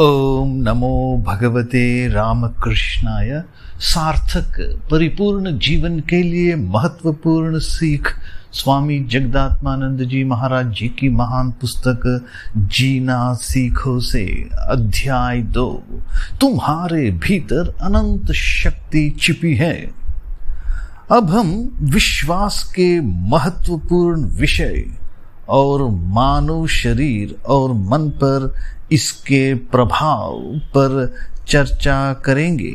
ओम नमो भगवते रामकृष्णाय सार्थक परिपूर्ण जीवन के लिए महत्वपूर्ण सीख स्वामी जगदात्मानंद जी महाराज जी की महान पुस्तक जीना सीखो से अध्याय दो तुम्हारे भीतर अनंत शक्ति छिपी है अब हम विश्वास के महत्वपूर्ण विषय और मानव शरीर और मन पर इसके प्रभाव पर चर्चा करेंगे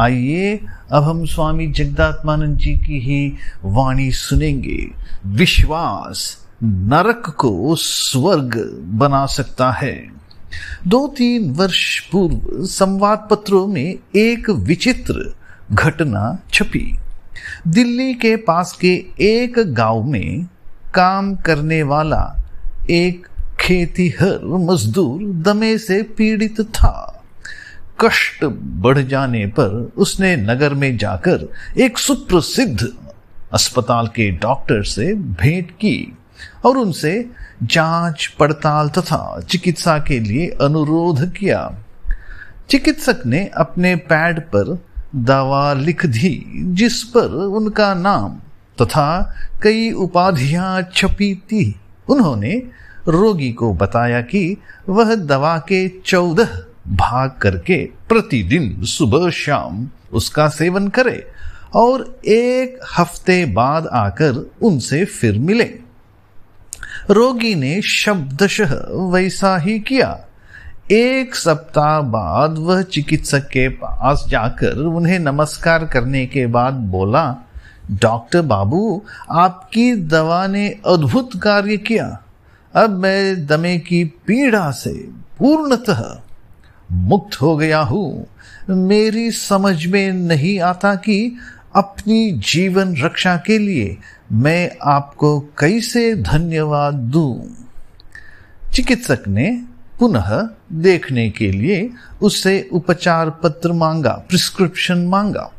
आइए अब हम स्वामी जगदात्मानंद जी की ही वाणी सुनेंगे विश्वास नरक को स्वर्ग बना सकता है दो तीन वर्ष पूर्व संवाद पत्रों में एक विचित्र घटना छपी दिल्ली के पास के एक गांव में काम करने वाला एक हर मजदूर दमे से पीड़ित था कष्ट बढ़ जाने पर उसने नगर में जाकर एक सुप्रसिद्ध अस्पताल के डॉक्टर से भेंट की और उनसे जांच पड़ताल तथा चिकित्सा के लिए अनुरोध किया चिकित्सक ने अपने पैड पर दवा लिख दी जिस पर उनका नाम तथा कई उपाधियां छपी थी उन्होंने रोगी को बताया कि वह दवा के चौदह भाग करके प्रतिदिन सुबह शाम उसका सेवन करे और एक हफ्ते बाद आकर उनसे फिर मिले रोगी ने शब्दशः वैसा ही किया एक सप्ताह बाद वह चिकित्सक के पास जाकर उन्हें नमस्कार करने के बाद बोला डॉक्टर बाबू आपकी दवा ने अद्भुत कार्य किया अब मैं दमे की पीड़ा से पूर्णतः मुक्त हो गया हूं मेरी समझ में नहीं आता कि अपनी जीवन रक्षा के लिए मैं आपको कैसे धन्यवाद दू चिकित्सक ने पुनः देखने के लिए उससे उपचार पत्र मांगा प्रिस्क्रिप्शन मांगा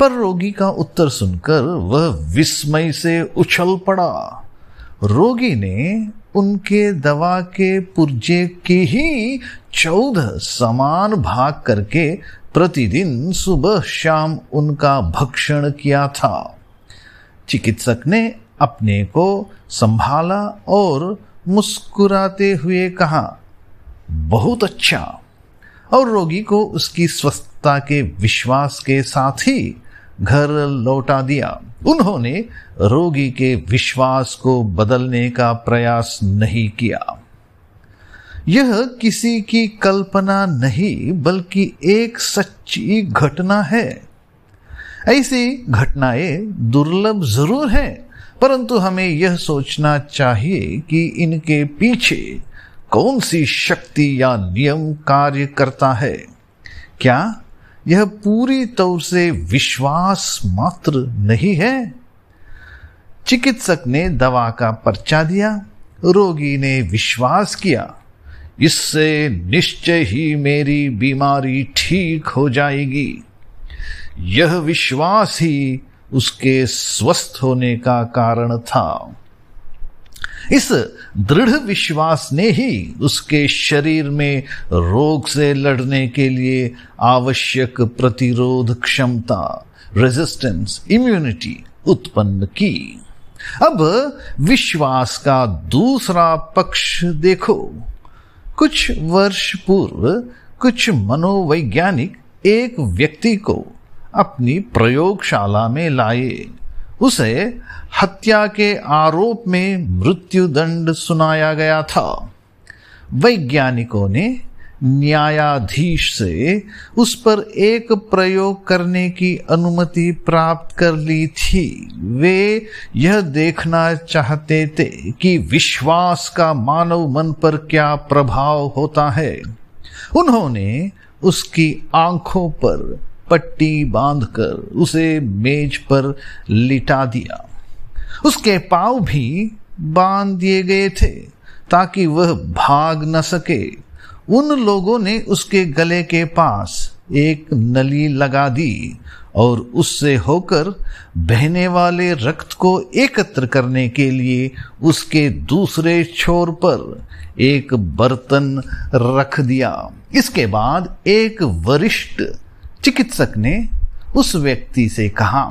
पर रोगी का उत्तर सुनकर वह विस्मय से उछल पड़ा रोगी ने उनके दवा के पुर्जे की ही चौदह समान भाग करके प्रतिदिन सुबह शाम उनका भक्षण किया था चिकित्सक ने अपने को संभाला और मुस्कुराते हुए कहा बहुत अच्छा और रोगी को उसकी स्वस्थता के विश्वास के साथ ही घर लौटा दिया उन्होंने रोगी के विश्वास को बदलने का प्रयास नहीं किया यह किसी की कल्पना नहीं बल्कि एक सच्ची घटना है ऐसी घटनाएं दुर्लभ जरूर हैं परंतु हमें यह सोचना चाहिए कि इनके पीछे कौन सी शक्ति या नियम कार्य करता है क्या यह पूरी तौर से विश्वास मात्र नहीं है चिकित्सक ने दवा का पर्चा दिया रोगी ने विश्वास किया इससे निश्चय ही मेरी बीमारी ठीक हो जाएगी यह विश्वास ही उसके स्वस्थ होने का कारण था इस दृढ़ विश्वास ने ही उसके शरीर में रोग से लड़ने के लिए आवश्यक प्रतिरोध क्षमता रेजिस्टेंस इम्यूनिटी उत्पन्न की अब विश्वास का दूसरा पक्ष देखो कुछ वर्ष पूर्व कुछ मनोवैज्ञानिक एक व्यक्ति को अपनी प्रयोगशाला में लाए उसे हत्या के आरोप में दंड सुनाया गया था वैज्ञानिकों ने न्यायाधीश से उस पर एक प्रयोग करने की अनुमति प्राप्त कर ली थी वे यह देखना चाहते थे कि विश्वास का मानव मन पर क्या प्रभाव होता है उन्होंने उसकी आंखों पर पट्टी बांधकर उसे मेज पर लिटा दिया उसके पाव भी बांध दिए गए थे ताकि वह भाग न सके उन लोगों ने उसके गले के पास एक नली लगा दी और उससे होकर बहने वाले रक्त को एकत्र करने के लिए उसके दूसरे छोर पर एक बर्तन रख दिया इसके बाद एक वरिष्ठ चिकित्सक ने उस व्यक्ति से कहा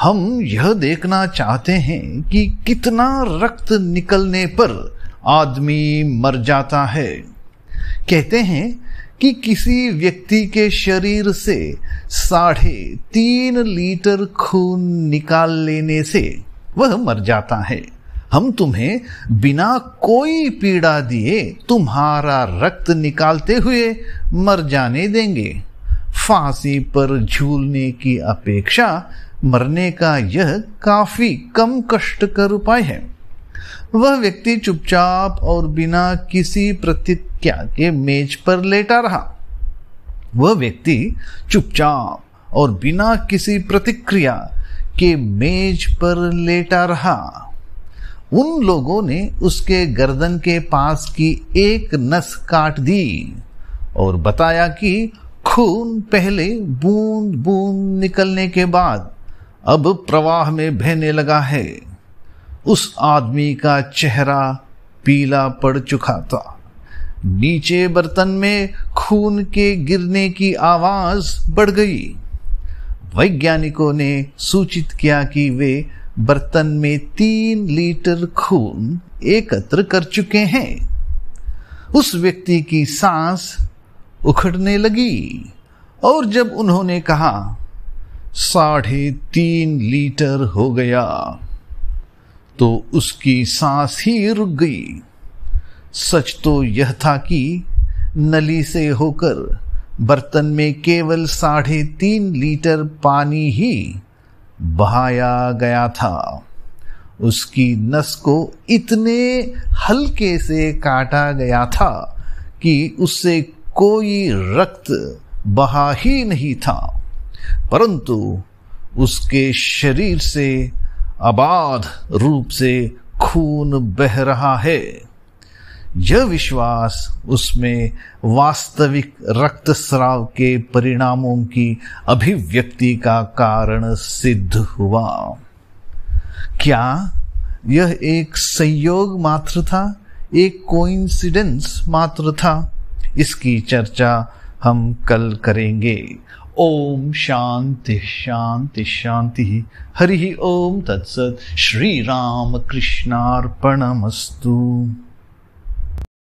हम यह देखना चाहते हैं कि कितना रक्त निकलने पर आदमी मर जाता है कहते हैं कि किसी व्यक्ति के शरीर से साढ़े तीन लीटर खून निकाल लेने से वह मर जाता है हम तुम्हें बिना कोई पीड़ा दिए तुम्हारा रक्त निकालते हुए मर जाने देंगे फांसी पर झूलने की अपेक्षा मरने का यह काफी कम कष्टकर उपाय है वह व्यक्ति चुपचाप और बिना किसी प्रतिज्ञा के मेज पर लेटा रहा वह व्यक्ति चुपचाप और बिना किसी प्रतिक्रिया के मेज पर लेटा रहा उन लोगों ने उसके गर्दन के पास की एक नस काट दी और बताया कि खून पहले बूंद बूंद निकलने के बाद अब प्रवाह में बहने लगा है उस आदमी का चेहरा पीला पड़ चुका था नीचे बर्तन में खून के गिरने की आवाज बढ़ गई वैज्ञानिकों ने सूचित किया कि वे बर्तन में तीन लीटर खून एकत्र कर चुके हैं उस व्यक्ति की सांस उखड़ने लगी और जब उन्होंने कहा साढ़े तीन लीटर हो गया तो उसकी सांस ही रुक गई सच तो यह था कि नली से होकर बर्तन में केवल साढ़े तीन लीटर पानी ही बहाया गया था उसकी नस को इतने हल्के से काटा गया था कि उससे कोई रक्त बहा ही नहीं था परंतु उसके शरीर से अबाध रूप से खून बह रहा है यह विश्वास उसमें वास्तविक रक्तस्राव के परिणामों की अभिव्यक्ति का कारण सिद्ध हुआ क्या यह एक संयोग मात्र था एक कोइंसिडेंस मात्र था इसकी चर्चा हम कल करेंगे ओम शांति शांति शांति हरि ओम तत्सत श्री राम कृष्णार्पणमस्तु